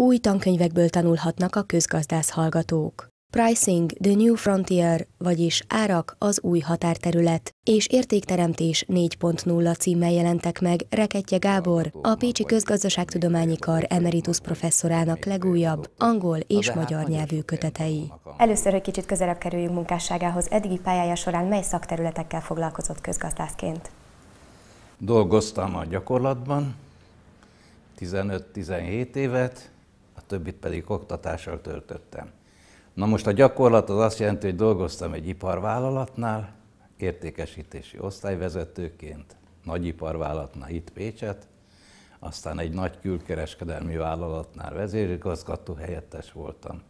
Új tankönyvekből tanulhatnak a közgazdász hallgatók. Pricing the New Frontier, vagyis Árak az új határterület és Értékteremtés 4.0 címmel jelentek meg Reketje Gábor, a Pécsi Közgazdaságtudományi Kar emeritus professzorának legújabb angol és magyar nyelvű kötetei. Először, hogy kicsit közelebb kerüljünk munkásságához, eddigi pályája során mely szakterületekkel foglalkozott közgazdászként? Dolgoztam a gyakorlatban 15-17 évet, többit pedig oktatással töltöttem. Na most a gyakorlat az azt jelenti, hogy dolgoztam egy iparvállalatnál, értékesítési osztályvezetőként, iparvállalatnál itt Pécset, aztán egy nagy külkereskedelmi vállalatnál vezérigazgató helyettes voltam.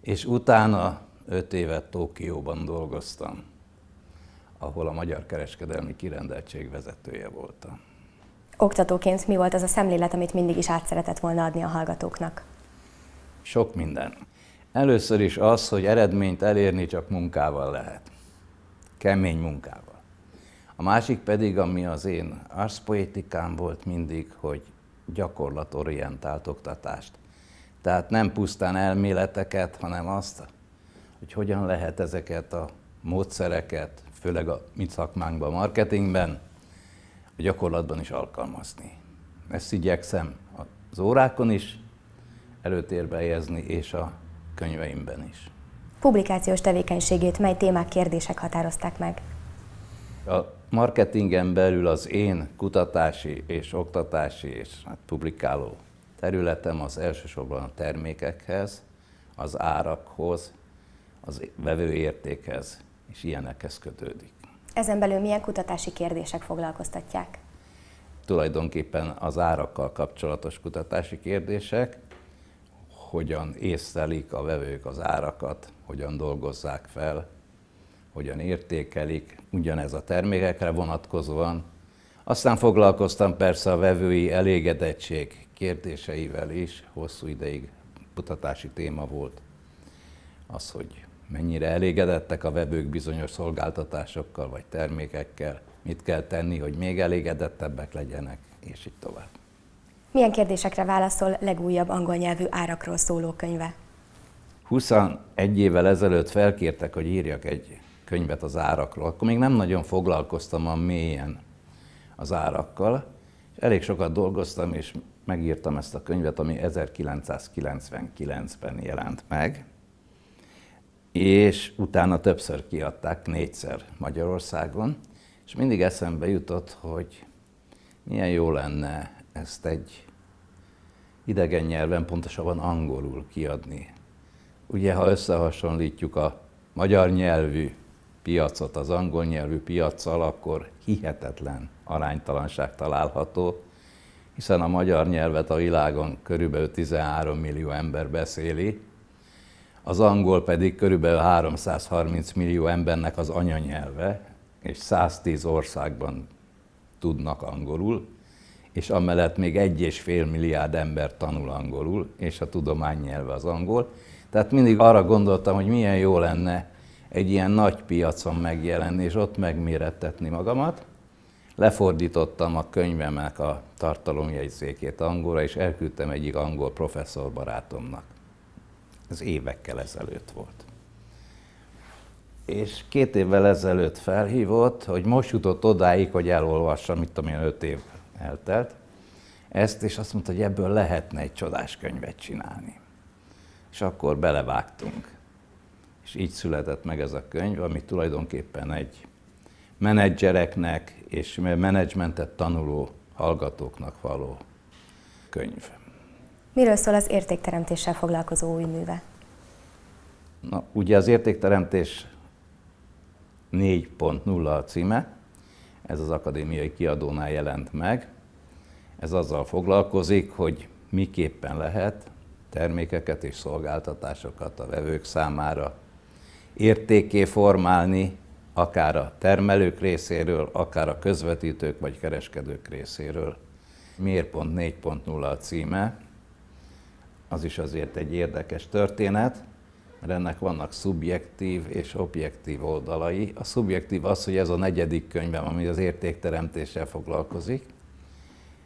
És utána öt évet Tókióban dolgoztam, ahol a Magyar Kereskedelmi Kirendeltség vezetője voltam. Oktatóként mi volt az a szemlélet, amit mindig is át szeretett volna adni a hallgatóknak? Sok minden. Először is az, hogy eredményt elérni csak munkával lehet. Kemény munkával. A másik pedig, ami az én arszpoétikám volt mindig, hogy gyakorlatorientált oktatást. Tehát nem pusztán elméleteket, hanem azt, hogy hogyan lehet ezeket a módszereket, főleg a mi szakmánkban, marketingben, a gyakorlatban is alkalmazni. Ezt igyekszem az órákon is előtérbe helyezni, és a könyveimben is. Publikációs tevékenységét mely témák, kérdések határozták meg? A marketingen belül az én kutatási és oktatási és hát publikáló területem az elsősorban a termékekhez, az árakhoz, az vevőértékhez és ilyenekhez kötődik. Ezen belül milyen kutatási kérdések foglalkoztatják? Tulajdonképpen az árakkal kapcsolatos kutatási kérdések, hogyan észlelik a vevők az árakat, hogyan dolgozzák fel, hogyan értékelik, ugyanez a termékekre vonatkozóan. Aztán foglalkoztam persze a vevői elégedettség kérdéseivel is, hosszú ideig kutatási téma volt az, hogy mennyire elégedettek a vevők bizonyos szolgáltatásokkal vagy termékekkel, mit kell tenni, hogy még elégedettebbek legyenek, és így tovább. Milyen kérdésekre válaszol legújabb angol nyelvű árakról szóló könyve? 21 évvel ezelőtt felkértek, hogy írjak egy könyvet az árakról. Akkor még nem nagyon foglalkoztam a mélyen az árakkal, és elég sokat dolgoztam, és megírtam ezt a könyvet, ami 1999-ben jelent meg és utána többször kiadták, négyszer Magyarországon, és mindig eszembe jutott, hogy milyen jó lenne ezt egy idegen nyelven, pontosabban angolul kiadni. Ugye, ha összehasonlítjuk a magyar nyelvű piacot az angol nyelvű piaccal, akkor hihetetlen aránytalanság található, hiszen a magyar nyelvet a világon körülbelül 13 millió ember beszéli, az angol pedig körülbelül 330 millió embernek az anyanyelve, és 110 országban tudnak angolul, és amellett még 1,5 milliárd ember tanul angolul, és a tudomány nyelve az angol. Tehát mindig arra gondoltam, hogy milyen jó lenne egy ilyen nagy piacon megjelenni, és ott megmérettetni magamat. Lefordítottam a könyvemnek a tartalomjegyzékét angolra, és elküldtem egyik angol professzor barátomnak. Ez évekkel ezelőtt volt. És két évvel ezelőtt felhívott, hogy most jutott odáig, hogy elolvassa, mit tudom én, öt év eltelt ezt, és azt mondta, hogy ebből lehetne egy csodás könyvet csinálni. És akkor belevágtunk. És így született meg ez a könyv, ami tulajdonképpen egy menedzsereknek és menedzsmentet tanuló hallgatóknak való könyv. Miről szól az értékteremtéssel foglalkozó új műve? Na, ugye az értékteremtés 4.0 a címe, ez az akadémiai kiadónál jelent meg. Ez azzal foglalkozik, hogy miképpen lehet termékeket és szolgáltatásokat a vevők számára értéké formálni, akár a termelők részéről, akár a közvetítők vagy kereskedők részéről. Miért pont 4.0 a címe? az is azért egy érdekes történet, mert ennek vannak szubjektív és objektív oldalai. A szubjektív az, hogy ez a negyedik könyvem, ami az értékteremtéssel foglalkozik.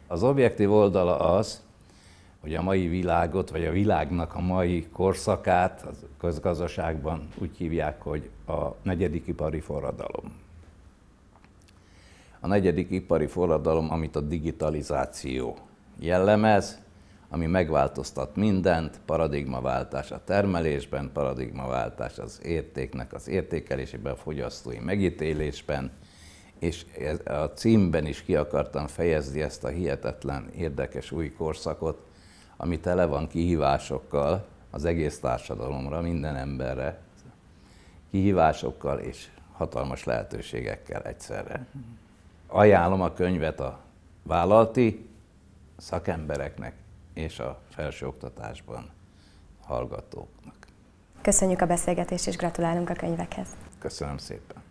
Az objektív oldala az, hogy a mai világot, vagy a világnak a mai korszakát a közgazdaságban úgy hívják, hogy a negyedik ipari forradalom. A negyedik ipari forradalom, amit a digitalizáció jellemez, ami megváltoztat mindent, paradigmaváltás a termelésben, paradigmaváltás az értéknek az értékelésében, a fogyasztói megítélésben, és a címben is ki akartam fejezni ezt a hihetetlen érdekes új korszakot, ami tele van kihívásokkal az egész társadalomra, minden emberre, kihívásokkal és hatalmas lehetőségekkel egyszerre. Mhm. Ajánlom a könyvet a vállalati szakembereknek, és a felsőoktatásban hallgatóknak. Köszönjük a beszélgetést, és gratulálunk a könyvekhez. Köszönöm szépen.